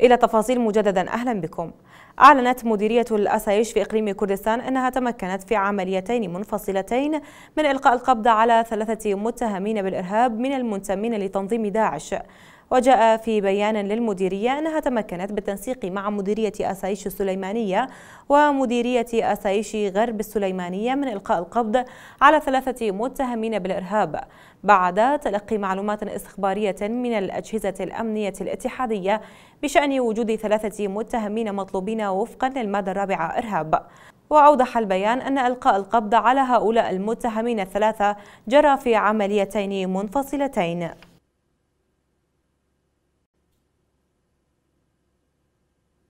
إلى تفاصيل مجددا أهلا بكم أعلنت مديرية الأسايش في إقليم كردستان أنها تمكنت في عمليتين منفصلتين من إلقاء القبض على ثلاثة متهمين بالإرهاب من المنتمين لتنظيم داعش وجاء في بيان للمديرية أنها تمكنت بالتنسيق مع مديرية أسايش السليمانية ومديرية أسايش غرب السليمانية من إلقاء القبض على ثلاثة متهمين بالإرهاب بعد تلقي معلومات استخبارية من الأجهزة الأمنية الاتحادية بشأن وجود ثلاثة متهمين مطلوبين وفقا للمادة الرابعة إرهاب وأوضح البيان أن إلقاء القبض على هؤلاء المتهمين الثلاثة جرى في عمليتين منفصلتين